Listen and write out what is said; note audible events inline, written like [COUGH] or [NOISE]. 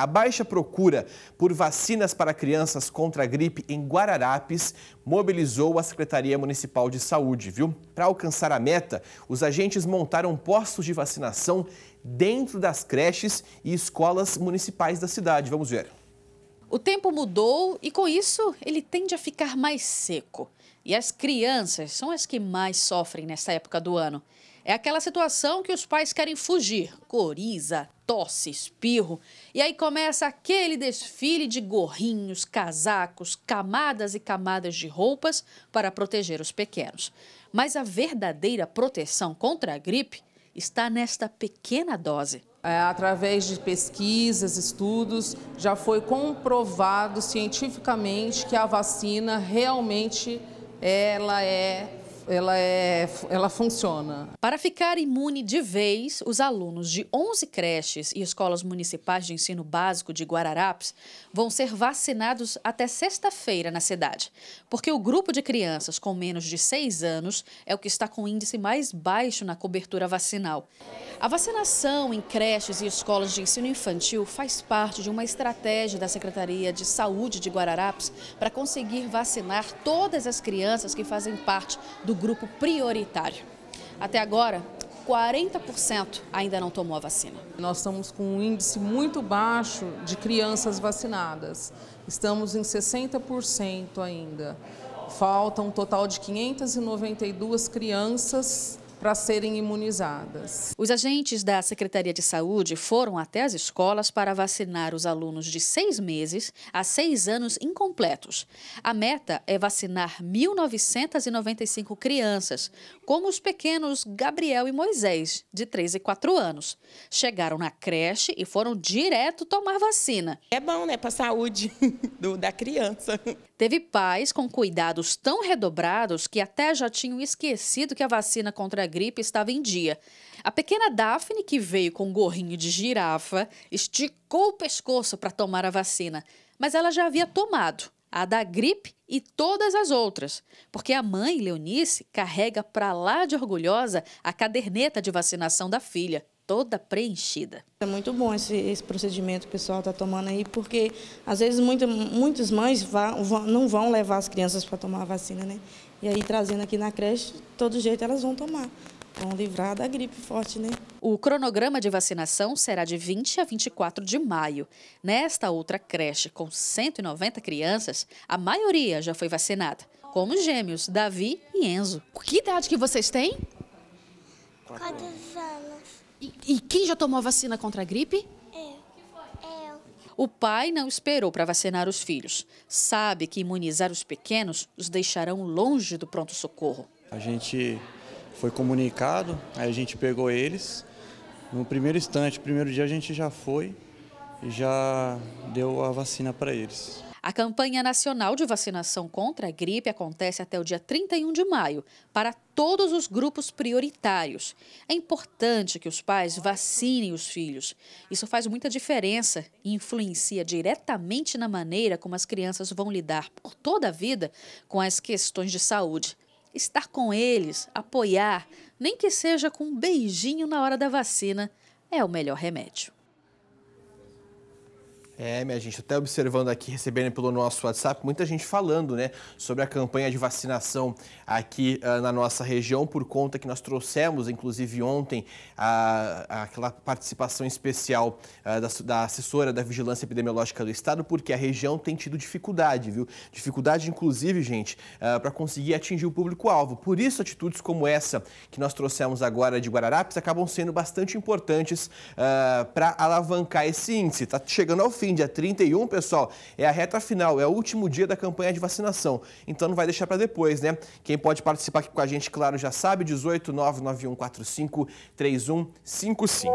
A baixa procura por vacinas para crianças contra a gripe em Guararapes mobilizou a Secretaria Municipal de Saúde, viu? Para alcançar a meta, os agentes montaram postos de vacinação dentro das creches e escolas municipais da cidade. Vamos ver. O tempo mudou e, com isso, ele tende a ficar mais seco. E as crianças são as que mais sofrem nessa época do ano. É aquela situação que os pais querem fugir: coriza, tosse, espirro. E aí começa aquele desfile de gorrinhos, casacos, camadas e camadas de roupas para proteger os pequenos. Mas a verdadeira proteção contra a gripe está nesta pequena dose. É, através de pesquisas, estudos, já foi comprovado cientificamente que a vacina realmente ela é ela, é, ela funciona. Para ficar imune de vez, os alunos de 11 creches e escolas municipais de ensino básico de Guararapes vão ser vacinados até sexta-feira na cidade, porque o grupo de crianças com menos de 6 anos é o que está com o índice mais baixo na cobertura vacinal. A vacinação em creches e escolas de ensino infantil faz parte de uma estratégia da Secretaria de Saúde de Guararapes para conseguir vacinar todas as crianças que fazem parte do grupo prioritário. Até agora, 40% ainda não tomou a vacina. Nós estamos com um índice muito baixo de crianças vacinadas. Estamos em 60% ainda. Falta um total de 592 crianças para serem imunizadas. Os agentes da Secretaria de Saúde foram até as escolas para vacinar os alunos de seis meses a seis anos incompletos. A meta é vacinar 1.995 crianças, como os pequenos Gabriel e Moisés, de 3 e 4 anos. Chegaram na creche e foram direto tomar vacina. É bom, né, para a saúde [LAUGHS] do, da criança. Teve pais com cuidados tão redobrados que até já tinham esquecido que a vacina contra a gripe estava em dia. A pequena Daphne, que veio com um gorrinho de girafa, esticou o pescoço para tomar a vacina, mas ela já havia tomado a da gripe e todas as outras, porque a mãe, Leonice, carrega para lá de orgulhosa a caderneta de vacinação da filha toda preenchida. É muito bom esse, esse procedimento que o pessoal está tomando aí, porque às vezes muitas mães não vão levar as crianças para tomar a vacina, né? E aí trazendo aqui na creche, todo jeito elas vão tomar. Vão livrar da gripe forte, né? O cronograma de vacinação será de 20 a 24 de maio. Nesta outra creche, com 190 crianças, a maioria já foi vacinada, como os gêmeos Davi e Enzo. Que idade que vocês têm? Quantos anos? E, e, quem já tomou a vacina contra a gripe? Eu. Eu. O pai não esperou para vacinar os filhos. Sabe que imunizar os pequenos os deixarão longe do pronto-socorro. A gente foi comunicado, aí a gente pegou eles. No primeiro instante, primeiro dia a gente já foi e já deu a vacina para eles. A campanha nacional de vacinação contra a gripe acontece até o dia 31 de maio para todos os grupos prioritários. É importante que os pais vacinem os filhos. Isso faz muita diferença e influencia diretamente na maneira como as crianças vão lidar por toda a vida com as questões de saúde. Estar com eles, apoiar, nem que seja com um beijinho na hora da vacina, é o melhor remédio. É, minha gente, até observando aqui, recebendo pelo nosso WhatsApp, muita gente falando, né, sobre a campanha de vacinação aqui uh, na nossa região, por conta que nós trouxemos, inclusive ontem, a, a aquela participação especial uh, da, da, assessora da Vigilância Epidemiológica do Estado, porque a região tem tido dificuldade, viu? Dificuldade, inclusive, gente, uh, ah, para conseguir atingir o público-alvo. Por isso, atitudes como essa que nós trouxemos agora de Guararapes acabam sendo bastante importantes para alavancar esse índice. Está chegando ao fim ontem, assim, dia 31, pessoal, é a reta final, é o último dia da campanha de vacinação. Então não vai deixar para depois, né? Quem pode participar aqui com a gente, claro, já sabe, 18 99145 3155.